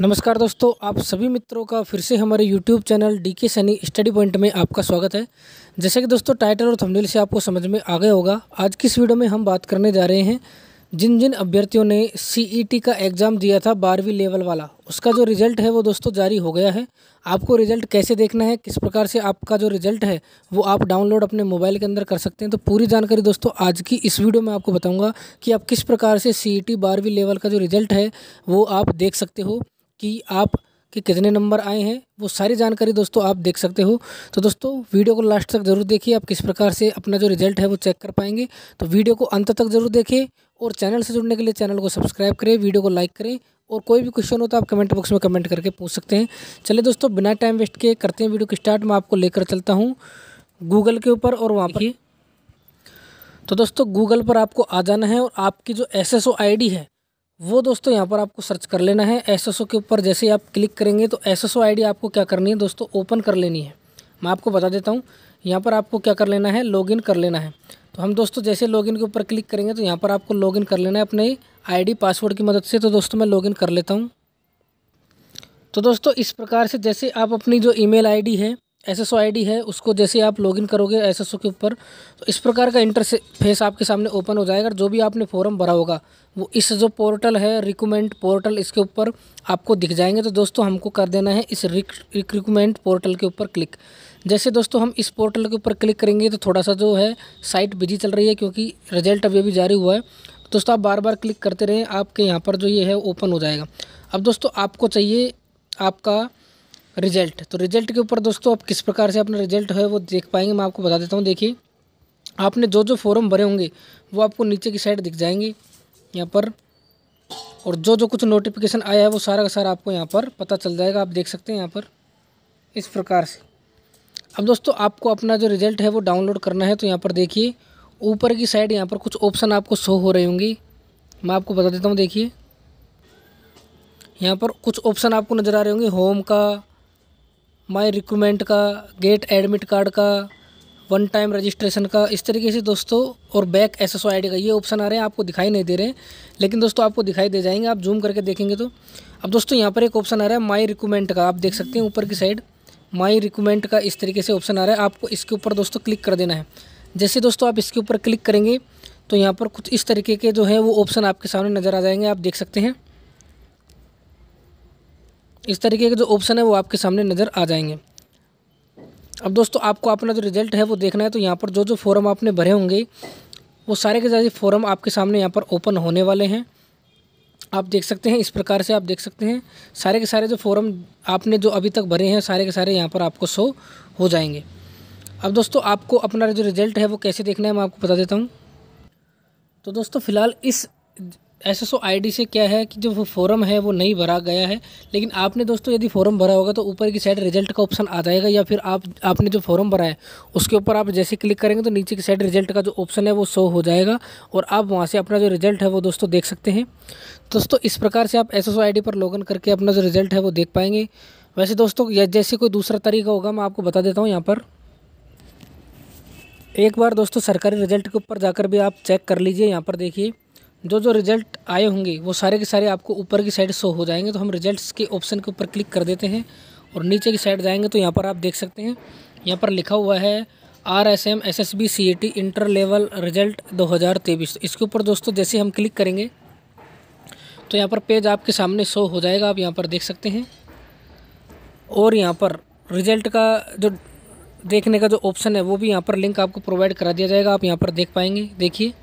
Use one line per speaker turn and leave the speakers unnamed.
नमस्कार दोस्तों आप सभी मित्रों का फिर से हमारे YouTube चैनल डी के सनी स्टडी पॉइंट में आपका स्वागत है जैसे कि दोस्तों टाइटल और थंबनेल से आपको समझ में आ गया होगा आज की इस वीडियो में हम बात करने जा रहे हैं जिन जिन अभ्यर्थियों ने सी e का एग्ज़ाम दिया था बारहवीं लेवल वाला उसका जो रिज़ल्ट है वो दोस्तों जारी हो गया है आपको रिज़ल्ट कैसे देखना है किस प्रकार से आपका जो रिज़ल्ट है वो आप डाउनलोड अपने मोबाइल के अंदर कर सकते हैं तो पूरी जानकारी दोस्तों आज की इस वीडियो में आपको बताऊंगा कि आप किस प्रकार से सी ई e बारहवीं लेवल का जो रिज़ल्ट है वो आप देख सकते हो कि आप के कितने नंबर आए हैं वो सारी जानकारी दोस्तों आप देख सकते हो तो दोस्तों वीडियो को लास्ट तक ज़रूर देखिए आप किस प्रकार से अपना जो रिजल्ट है वो चेक कर पाएंगे तो वीडियो को अंत तक ज़रूर देखें और चैनल से जुड़ने के लिए चैनल को सब्सक्राइब करें वीडियो को लाइक करें और कोई भी क्वेश्चन हो तो आप कमेंट बॉक्स में कमेंट करके पूछ सकते हैं चलिए दोस्तों बिना टाइम वेस्ट किए करते हैं वीडियो की स्टार्ट मैं आपको लेकर चलता हूँ गूगल के ऊपर और वहाँ पर तो दोस्तों गूगल पर आपको आ जाना है और आपकी जो एस एस है वो दोस्तों यहाँ पर आपको सर्च कर लेना है एसएसओ के ऊपर जैसे आप क्लिक करेंगे तो एसएसओ आईडी आपको क्या करनी है दोस्तों ओपन कर लेनी है मैं आपको बता देता हूँ यहाँ पर आपको क्या कर लेना है लॉगिन कर लेना है तो हम दोस्तों जैसे लॉगिन के ऊपर क्लिक करेंगे तो यहाँ पर आपको लॉगिन कर लेना है अपने आईडी पासवर्ड की मदद से तो दोस्तों मैं लॉगिन कर लेता हूँ तो दोस्तों इस प्रकार से जैसे आप अपनी जो ईमेल आईडी है एसएसओ आईडी है उसको जैसे आप लॉगिन करोगे एसएसओ के ऊपर तो इस प्रकार का इंटरफेस आपके सामने ओपन हो जाएगा जो भी आपने फॉर्म भरा होगा वो इस जो पोर्टल है रिकमेंड पोर्टल इसके ऊपर आपको दिख जाएंगे तो दोस्तों हमको कर देना है इस रिक रिकमेंड पोर्टल के ऊपर क्लिक जैसे दोस्तों हम इस पोर्टल के ऊपर क्लिक करेंगे तो थोड़ा सा जो है साइट बिजी चल रही है क्योंकि रिजल्ट अभी अभी जारी हुआ है दोस्तों आप बार बार क्लिक करते रहें आपके यहाँ पर जो ये है ओपन हो जाएगा अब दोस्तों आपको चाहिए आपका रिजल्ट तो रिजल्ट के ऊपर दोस्तों आप किस प्रकार से अपना रिजल्ट है वो देख पाएंगे मैं आपको बता देता हूँ देखिए आपने जो जो फॉर्म भरे होंगे वो आपको नीचे की साइड दिख जाएंगे यहाँ पर और जो जो कुछ नोटिफिकेशन आया है वो सारा का सारा आपको यहाँ पर पता चल जाएगा आप देख सकते हैं यहाँ पर इस प्रकार से अब दोस्तों आपको अपना जो रिज़ल्ट है वो डाउनलोड करना है तो यहाँ पर देखिए ऊपर की साइड यहाँ पर कुछ ऑप्शन आपको शो हो रही होंगी मैं आपको बता देता हूँ देखिए यहाँ पर कुछ ऑप्शन आपको नज़र आ रहे होंगे होम का माई रिक्रूमेंट का गेट एडमिट कार्ड का वन टाइम रजिस्ट्रेशन का इस तरीके से दोस्तों और बैक एस एस का ये ऑप्शन आ रहे हैं आपको दिखाई नहीं दे रहे हैं लेकिन दोस्तों आपको दिखाई दे जाएंगे आप जूम करके देखेंगे तो अब दोस्तों यहाँ पर एक ऑप्शन आ रहा है माई रिकमेंट का आप देख सकते हैं ऊपर की साइड माई रिकमेंट का इस तरीके से ऑप्शन आ रहा है आपको इसके ऊपर दोस्तों क्लिक कर देना है जैसे दोस्तों आप इसके ऊपर क्लिक करेंगे तो यहाँ पर कुछ इस तरीके के जो है वो ऑप्शन आपके सामने नज़र आ जाएंगे आप देख सकते हैं इस तरीके के जो ऑप्शन है वो आपके सामने नज़र आ जाएंगे अब दोस्तों आपको अपना जो रिजल्ट है वो देखना है तो यहाँ पर जो जो फॉर्म आपने भरे होंगे वो सारे के सारे फॉर्म आपके सामने यहाँ पर ओपन होने वाले हैं आप देख सकते हैं इस प्रकार से आप देख सकते हैं सारे के सारे जो फॉर्म आपने जो अभी तक भरे हैं सारे के सारे यहाँ पर आपको शो हो जाएंगे अब दोस्तों आपको अपना जो रिजल्ट है वो कैसे देखना है मैं आपको बता देता हूँ तो दोस्तों फ़िलहाल इस एस एस से क्या है कि जो वो फॉर्म है वो नहीं भरा गया है लेकिन आपने दोस्तों यदि फॉरम भरा होगा तो ऊपर की साइड रिजल्ट का ऑप्शन आ जाएगा या फिर आप आपने जो फॉरम भरा है उसके ऊपर आप जैसे क्लिक करेंगे तो नीचे की साइड रिजल्ट का जो ऑप्शन है वो शो हो जाएगा और आप वहाँ से अपना जो रिजल्ट है वो दोस्तों देख सकते हैं दोस्तों इस प्रकार से आप एस एस पर लॉग करके अपना जो रिजल्ट है वो देख पाएंगे वैसे दोस्तों या जैसे कोई दूसरा तरीका होगा मैं आपको बता देता हूँ यहाँ पर एक बार दोस्तों सरकारी रिजल्ट के ऊपर जाकर भी आप चेक कर लीजिए यहाँ पर देखिए जो जो रिज़ल्ट आए होंगे वो सारे के सारे आपको ऊपर की साइड शो हो जाएंगे तो हम रिज़ल्ट्स के ऑप्शन के ऊपर क्लिक कर देते हैं और नीचे की साइड जाएंगे तो यहाँ पर आप देख सकते हैं यहाँ पर लिखा हुआ है R S M S S B C A T inter level result दो हज़ार तेईस इसके ऊपर दोस्तों जैसे हम क्लिक करेंगे तो यहाँ पर पेज आपके सामने शो हो जाएगा आप यहाँ पर देख सकते हैं और यहाँ पर रिजल्ट का जो देखने का जो ऑप्शन है वो भी यहाँ पर लिंक आपको प्रोवाइड करा दिया जाएगा आप यहाँ पर देख पाएंगे देखिए